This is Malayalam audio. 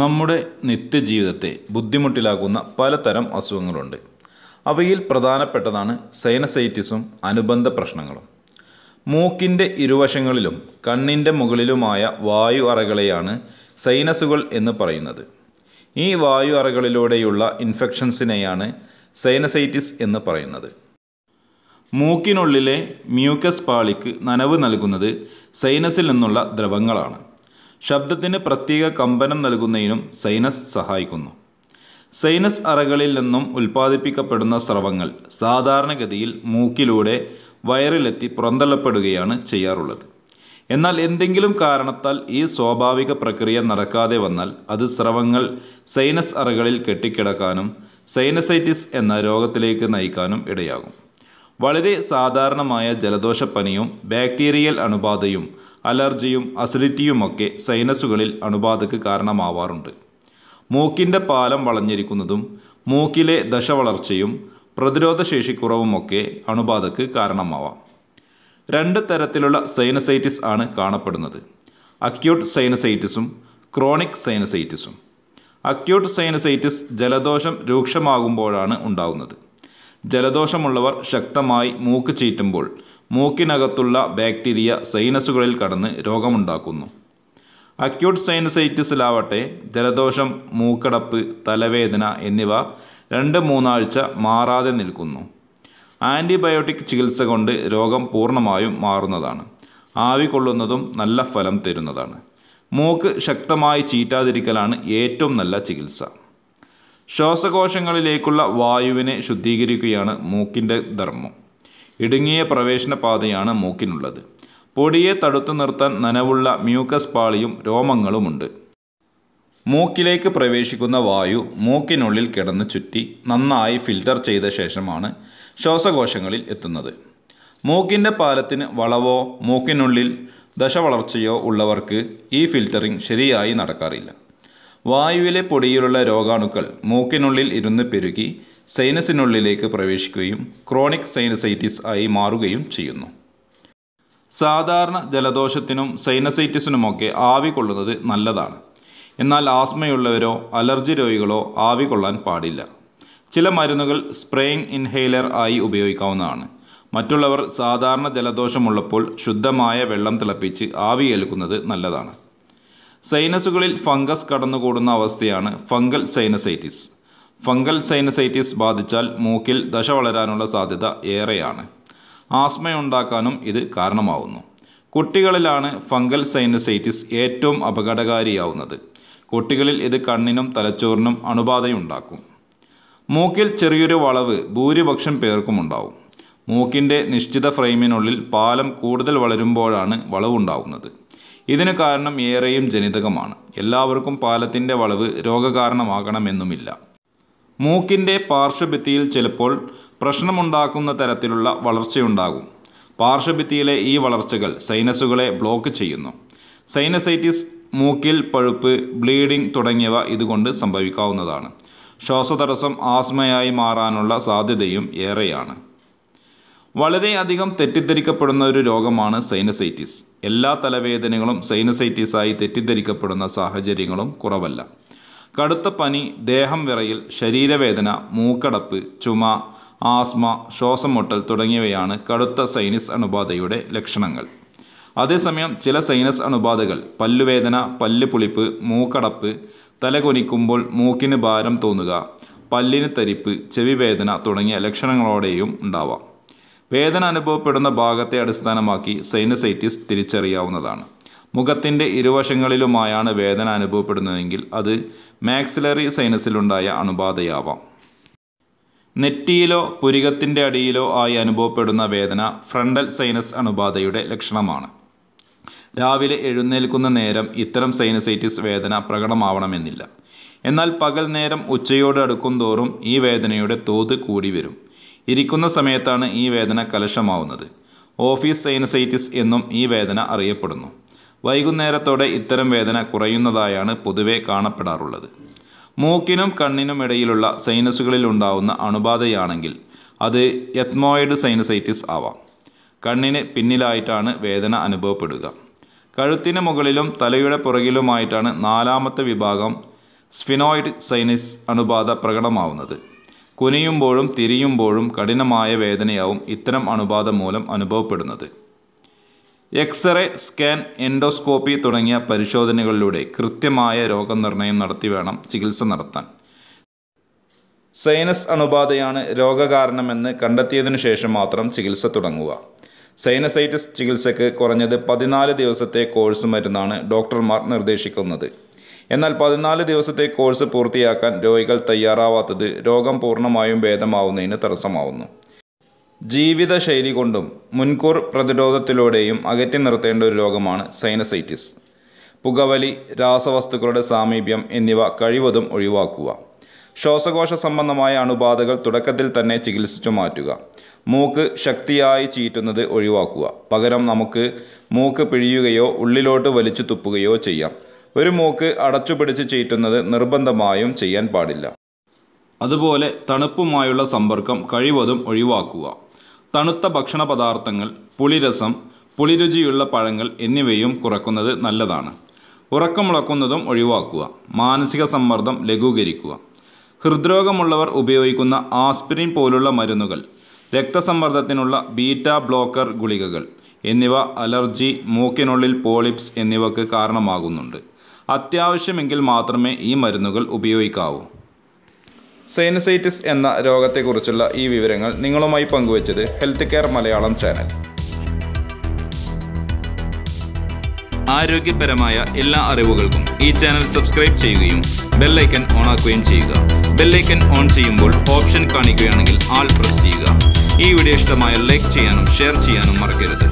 നമ്മുടെ നിത്യജീവിതത്തെ ബുദ്ധിമുട്ടിലാക്കുന്ന പലതരം അസുഖങ്ങളുണ്ട് അവയിൽ പ്രധാനപ്പെട്ടതാണ് സൈനസൈറ്റിസും അനുബന്ധ പ്രശ്നങ്ങളും മൂക്കിൻ്റെ ഇരുവശങ്ങളിലും കണ്ണിൻ്റെ മുകളിലുമായ വായു അറകളെയാണ് സൈനസുകൾ എന്ന് പറയുന്നത് ഈ വായു അറകളിലൂടെയുള്ള ഇൻഫെക്ഷൻസിനെയാണ് സൈനസൈറ്റിസ് എന്ന് പറയുന്നത് മൂക്കിനുള്ളിലെ മ്യൂക്കസ് പാളിക്ക് നനവ് നൽകുന്നത് സൈനസിൽ നിന്നുള്ള ദ്രവങ്ങളാണ് ശബ്ദത്തിന് പ്രത്യേക കമ്പനം നൽകുന്നതിനും സൈനസ് സഹായിക്കുന്നു സൈനസ് അറകളിൽ നിന്നും ഉൽപ്പാദിപ്പിക്കപ്പെടുന്ന സ്രവങ്ങൾ സാധാരണഗതിയിൽ മൂക്കിലൂടെ വയറിലെത്തി പുറന്തള്ളപ്പെടുകയാണ് ചെയ്യാറുള്ളത് എന്നാൽ എന്തെങ്കിലും കാരണത്താൽ ഈ സ്വാഭാവിക പ്രക്രിയ നടക്കാതെ വന്നാൽ അത് സ്രവങ്ങൾ സൈനസ് അറകളിൽ കെട്ടിക്കിടക്കാനും സൈനസൈറ്റിസ് എന്ന രോഗത്തിലേക്ക് നയിക്കാനും ഇടയാകും വളരെ സാധാരണമായ ജലദോഷപ്പനിയും ബാക്ടീരിയൽ അണുബാധയും അലർജിയും അസിഡിറ്റിയുമൊക്കെ സൈനസുകളിൽ അണുബാധയ്ക്ക് കാരണമാവാറുണ്ട് മൂക്കിൻ്റെ പാലം വളഞ്ഞിരിക്കുന്നതും മൂക്കിലെ ദശവളർച്ചയും പ്രതിരോധശേഷിക്കുറവുമൊക്കെ അണുബാധയ്ക്ക് കാരണമാവാം രണ്ട് തരത്തിലുള്ള സൈനസൈറ്റിസ് ആണ് കാണപ്പെടുന്നത് അക്യൂട്ട് സൈനസൈറ്റിസും ക്രോണിക് സൈനസൈറ്റിസും അക്യൂട്ട് സൈനസൈറ്റിസ് ജലദോഷം രൂക്ഷമാകുമ്പോഴാണ് ഉണ്ടാകുന്നത് ജലദോഷമുള്ളവർ ശക്തമായി മൂക്ക് ചീറ്റുമ്പോൾ മൂക്കിനകത്തുള്ള ബാക്ടീരിയ സൈനസുകളിൽ കടന്ന് രോഗമുണ്ടാക്കുന്നു അക്യൂട്ട് സൈനസൈറ്റിസിലാവട്ടെ ജലദോഷം മൂക്കടപ്പ് തലവേദന എന്നിവ രണ്ട് മൂന്നാഴ്ച മാറാതെ നിൽക്കുന്നു ആൻറ്റിബയോട്ടിക് ചികിത്സ കൊണ്ട് രോഗം പൂർണ്ണമായും മാറുന്നതാണ് ആവി കൊള്ളുന്നതും നല്ല ഫലം തരുന്നതാണ് മൂക്ക് ശക്തമായി ചീറ്റാതിരിക്കലാണ് ഏറ്റവും നല്ല ചികിത്സ ശ്വാസകോശങ്ങളിലേക്കുള്ള വായുവിനെ ശുദ്ധീകരിക്കുകയാണ് മൂക്കിൻ്റെ ധർമ്മം ഇടുങ്ങിയ പ്രവേശന പാതയാണ് മൂക്കിനുള്ളത് പൊടിയെ തടുത്തു നിർത്താൻ നനവുള്ള മ്യൂക്കസ് പാളിയും രോമങ്ങളുമുണ്ട് മൂക്കിലേക്ക് പ്രവേശിക്കുന്ന വായു മൂക്കിനുള്ളിൽ കിടന്ന് ചുറ്റി നന്നായി ഫിൽട്ടർ ചെയ്ത ശേഷമാണ് ശ്വാസകോശങ്ങളിൽ എത്തുന്നത് മൂക്കിൻ്റെ പാലത്തിന് വളവോ മൂക്കിനുള്ളിൽ ദശവളർച്ചയോ ഉള്ളവർക്ക് ഈ ഫിൽറ്ററിംഗ് ശരിയായി നടക്കാറില്ല വായുവിലെ പൊടിയിലുള്ള രോഗാണുക്കൾ മൂക്കിനുള്ളിൽ ഇരുന്ന് പെരുകി സൈനസിനുള്ളിലേക്ക് പ്രവേശിക്കുകയും ക്രോണിക് സൈനസൈറ്റിസ് ആയി മാറുകയും ചെയ്യുന്നു സാധാരണ ജലദോഷത്തിനും സൈനസൈറ്റിസിനുമൊക്കെ ആവി കൊള്ളുന്നത് നല്ലതാണ് എന്നാൽ ആസ്മയുള്ളവരോ അലർജി രോഗികളോ ആവി കൊള്ളാൻ പാടില്ല ചില മരുന്നുകൾ സ്പ്രേയിങ് ഇൻഹെയിലർ ആയി ഉപയോഗിക്കാവുന്നതാണ് മറ്റുള്ളവർ സാധാരണ ജലദോഷമുള്ളപ്പോൾ ശുദ്ധമായ വെള്ളം തിളപ്പിച്ച് ആവി ഏൽക്കുന്നത് നല്ലതാണ് സൈനസുകളിൽ ഫംഗസ് കടന്നുകൂടുന്ന അവസ്ഥയാണ് ഫംഗൽ സൈനസൈറ്റിസ് ഫംഗൽ സൈനസൈറ്റിസ് ബാധിച്ചാൽ മൂക്കിൽ ദശ വളരാനുള്ള സാധ്യത ഏറെയാണ് ആസ്മയുണ്ടാക്കാനും ഇത് കാരണമാവുന്നു കുട്ടികളിലാണ് ഫംഗൽ സൈനസൈറ്റിസ് ഏറ്റവും അപകടകാരിയാവുന്നത് കുട്ടികളിൽ ഇത് കണ്ണിനും തലച്ചോറിനും അണുബാധയുണ്ടാക്കും മൂക്കിൽ ചെറിയൊരു വളവ് ഭൂരിപക്ഷം പേർക്കും ഉണ്ടാവും മൂക്കിൻ്റെ നിശ്ചിത ഫ്രെയിമിനുള്ളിൽ പാലം കൂടുതൽ വളരുമ്പോഴാണ് വളവുണ്ടാവുന്നത് ഇതിന് കാരണം ഏറെയും ജനിതകമാണ് എല്ലാവർക്കും പാലത്തിൻ്റെ വളവ് രോഗകാരണമാകണമെന്നുമില്ല മൂക്കിൻ്റെ പാർശ്വഭിത്തിയിൽ ചിലപ്പോൾ പ്രശ്നമുണ്ടാക്കുന്ന തരത്തിലുള്ള വളർച്ചയുണ്ടാകും പാർശ്വഭിത്തിയിലെ ഈ വളർച്ചകൾ സൈനസുകളെ ബ്ലോക്ക് ചെയ്യുന്നു സൈനസൈറ്റിസ് മൂക്കിൽ പഴുപ്പ് ബ്ലീഡിംഗ് തുടങ്ങിയവ ഇതുകൊണ്ട് സംഭവിക്കാവുന്നതാണ് ശ്വാസതടസ്സം ആസ്മയായി മാറാനുള്ള സാധ്യതയും ഏറെയാണ് വളരെയധികം തെറ്റിദ്ധരിക്കപ്പെടുന്ന ഒരു രോഗമാണ് സൈനസൈറ്റിസ് എല്ലാ തലവേദനകളും സൈനസൈറ്റിസായി തെറ്റിദ്ധരിക്കപ്പെടുന്ന സാഹചര്യങ്ങളും കുറവല്ല കടുത്ത പനി ദേഹം വിറയിൽ ശരീരവേദന മൂക്കടപ്പ് ചുമ ആസ്മ ശ്വാസം മുട്ടൽ തുടങ്ങിയവയാണ് കടുത്ത സൈനസ് അണുബാധയുടെ ലക്ഷണങ്ങൾ അതേസമയം ചില സൈനസ് അണുബാധകൾ പല്ലുവേദന പല്ല് പുളിപ്പ് മൂക്കടപ്പ് തലകൊനിക്കുമ്പോൾ മൂക്കിന് ഭാരം തോന്നുക പല്ലിന് തരിപ്പ് ചെവി വേദന തുടങ്ങിയ ലക്ഷണങ്ങളോടെയും ഉണ്ടാവാം വേദന അനുഭവപ്പെടുന്ന ഭാഗത്തെ അടിസ്ഥാനമാക്കി സൈനസൈറ്റിസ് തിരിച്ചറിയാവുന്നതാണ് മുഖത്തിൻ്റെ ഇരുവശങ്ങളിലുമായാണ് വേദന അനുഭവപ്പെടുന്നതെങ്കിൽ അത് മാക്സിലറി സൈനസിലുണ്ടായ അണുബാധയാവാം നെറ്റിയിലോ പുരികത്തിൻ്റെ അടിയിലോ ആയി അനുഭവപ്പെടുന്ന വേദന ഫ്രണ്ടൽ സൈനസ് അണുബാധയുടെ ലക്ഷണമാണ് രാവിലെ എഴുന്നേൽക്കുന്ന നേരം ഇത്തരം സൈനസൈറ്റിസ് വേദന പ്രകടമാവണമെന്നില്ല എന്നാൽ പകൽ നേരം ഉച്ചയോട് അടുക്കും തോറും ഈ വേദനയുടെ തോത് കൂടി വരും ഇരിക്കുന്ന സമയത്താണ് ഈ വേദന കലശമാവുന്നത് ഓഫീസ് സൈനസൈറ്റിസ് എന്നും ഈ വേദന അറിയപ്പെടുന്നു വൈകുന്നേരത്തോടെ ഇത്തരം വേദന കുറയുന്നതായാണ് പൊതുവെ കാണപ്പെടാറുള്ളത് മൂക്കിനും കണ്ണിനും ഇടയിലുള്ള സൈനസുകളിൽ ഉണ്ടാവുന്ന അണുബാധയാണെങ്കിൽ അത് എത്മോയിഡ് സൈനസൈറ്റിസ് ആവാം കണ്ണിന് പിന്നിലായിട്ടാണ് വേദന അനുഭവപ്പെടുക കഴുത്തിന് മുകളിലും തലയുടെ പുറകിലുമായിട്ടാണ് നാലാമത്തെ വിഭാഗം സ്ഫിനോയിഡ് സൈനസ് അണുബാധ പ്രകടമാവുന്നത് കുനിയുമ്പോഴും തിരിയുമ്പോഴും കഠിനമായ വേദനയാവും ഇത്തരം അണുബാധ മൂലം അനുഭവപ്പെടുന്നത് എക്സ്റേ സ്കാൻ എൻഡോസ്കോപ്പി തുടങ്ങിയ പരിശോധനകളിലൂടെ കൃത്യമായ രോഗനിർണയം നടത്തി വേണം ചികിത്സ നടത്താൻ സൈനസ് അണുബാധയാണ് രോഗകാരണമെന്ന് കണ്ടെത്തിയതിനു ശേഷം മാത്രം ചികിത്സ തുടങ്ങുക സൈനസൈറ്റിസ് ചികിത്സയ്ക്ക് കുറഞ്ഞത് പതിനാല് ദിവസത്തെ കോഴ്സ് മരുന്നാണ് ഡോക്ടർമാർ നിർദ്ദേശിക്കുന്നത് എന്നാൽ പതിനാല് ദിവസത്തെ കോഴ്സ് പൂർത്തിയാക്കാൻ രോഗികൾ തയ്യാറാവാത്തത് രോഗം പൂർണ്ണമായും ഭേദമാവുന്നതിന് തടസ്സമാവുന്നു ജീവിതശൈലി കൊണ്ടും മുൻകൂർ പ്രതിരോധത്തിലൂടെയും അകറ്റി നിർത്തേണ്ട ഒരു രോഗമാണ് സൈനസൈറ്റിസ് പുകവലി രാസവസ്തുക്കളുടെ സാമീപ്യം എന്നിവ കഴിവതും ഒഴിവാക്കുക ശ്വാസകോശ സംബന്ധമായ അണുബാധകൾ തുടക്കത്തിൽ തന്നെ ചികിത്സിച്ചു മാറ്റുക മൂക്ക് ശക്തിയായി ചീറ്റുന്നത് ഒഴിവാക്കുക പകരം നമുക്ക് മൂക്ക് പിഴിയുകയോ ഉള്ളിലോട്ട് വലിച്ചു തുപ്പുകയോ ചെയ്യാം ഒരു മൂക്ക് അടച്ചുപിടിച്ച് ചീറ്റുന്നത് നിർബന്ധമായും ചെയ്യാൻ പാടില്ല അതുപോലെ തണുപ്പുമായുള്ള സമ്പർക്കം കഴിവതും ഒഴിവാക്കുക തണുത്ത ഭക്ഷണ പദാർത്ഥങ്ങൾ പുളിരസം പുളിരുചിയുള്ള പഴങ്ങൾ എന്നിവയും കുറക്കുന്നത് നല്ലതാണ് ഉറക്കമുളക്കുന്നതും ഒഴിവാക്കുക മാനസിക സമ്മർദ്ദം ലഘൂകരിക്കുക ഹൃദ്രോഗമുള്ളവർ ഉപയോഗിക്കുന്ന ആസ്പിരിൻ പോലുള്ള മരുന്നുകൾ രക്തസമ്മർദ്ദത്തിനുള്ള ബീറ്റ ബ്ലോക്കർ ഗുളികകൾ എന്നിവ അലർജി മൂക്കിനുള്ളിൽ പോളിപ്സ് എന്നിവക്ക് കാരണമാകുന്നുണ്ട് അത്യാവശ്യമെങ്കിൽ മാത്രമേ ഈ മരുന്നുകൾ ഉപയോഗിക്കാവൂ സൈനസൈറ്റിസ് എന്ന രോഗത്തെക്കുറിച്ചുള്ള ഈ വിവരങ്ങൾ നിങ്ങളുമായി പങ്കുവച്ചത് ഹെൽത്ത് കെയർ മലയാളം ചാനൽ ആരോഗ്യപരമായ എല്ലാ അറിവുകൾക്കും ഈ ചാനൽ സബ്സ്ക്രൈബ് ചെയ്യുകയും ബെല്ലൈക്കൺ ഓണാക്കുകയും ചെയ്യുക ബെല്ലൈക്കൻ ഓൺ ചെയ്യുമ്പോൾ ഓപ്ഷൻ കാണിക്കുകയാണെങ്കിൽ ആൾ പ്രസ് ചെയ്യുക ഈ വീഡിയോ ഇഷ്ടമായ ലൈക്ക് ചെയ്യാനും ഷെയർ ചെയ്യാനും മറക്കരുത്